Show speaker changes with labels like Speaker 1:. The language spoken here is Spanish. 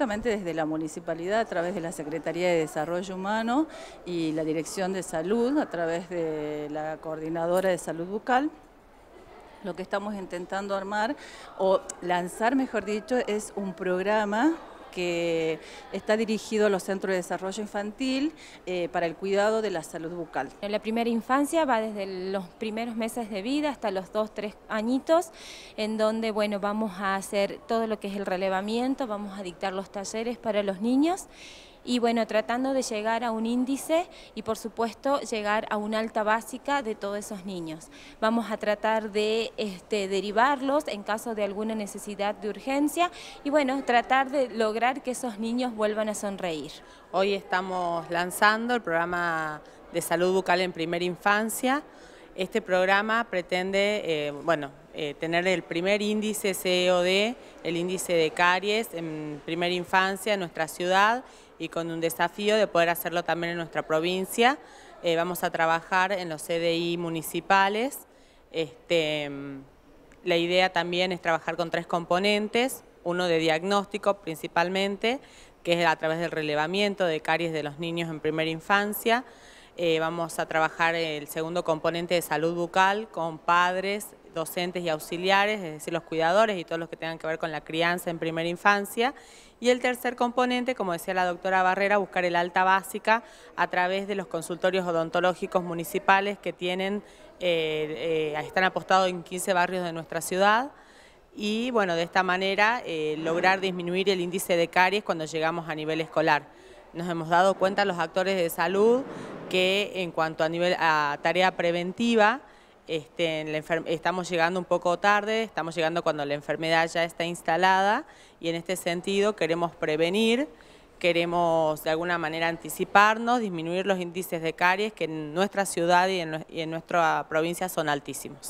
Speaker 1: justamente desde la municipalidad a través de la Secretaría de Desarrollo Humano y la Dirección de Salud a través de la Coordinadora de Salud Bucal lo que estamos intentando armar o lanzar, mejor dicho, es un programa que está dirigido a los centros de desarrollo infantil eh, para el cuidado de la salud bucal. En la primera infancia
Speaker 2: va desde los primeros meses de vida hasta los dos tres añitos, en donde bueno, vamos a hacer todo lo que es el relevamiento, vamos a dictar los talleres para los niños y bueno, tratando de llegar a un índice y por supuesto llegar a una alta básica de todos esos niños. Vamos a tratar de este, derivarlos en caso de alguna necesidad de urgencia y bueno, tratar de lograr que esos niños vuelvan a sonreír.
Speaker 3: Hoy estamos lanzando el programa de salud bucal en primera infancia, este programa pretende, eh, bueno, eh, tener el primer índice COD, el índice de caries en primera infancia en nuestra ciudad y con un desafío de poder hacerlo también en nuestra provincia. Eh, vamos a trabajar en los CDI municipales. Este, la idea también es trabajar con tres componentes, uno de diagnóstico principalmente, que es a través del relevamiento de caries de los niños en primera infancia, eh, vamos a trabajar el segundo componente de salud bucal con padres, docentes y auxiliares, es decir, los cuidadores y todos los que tengan que ver con la crianza en primera infancia. Y el tercer componente, como decía la doctora Barrera, buscar el alta básica a través de los consultorios odontológicos municipales que tienen, eh, eh, están apostados en 15 barrios de nuestra ciudad. Y bueno, de esta manera lograr disminuir el índice de caries cuando llegamos a nivel escolar. Nos hemos dado cuenta los actores de salud que en cuanto a nivel a tarea preventiva, este, estamos llegando un poco tarde, estamos llegando cuando la enfermedad ya está instalada y en este sentido queremos prevenir, queremos de alguna manera anticiparnos, disminuir los índices de caries que en nuestra ciudad y en nuestra provincia son altísimos.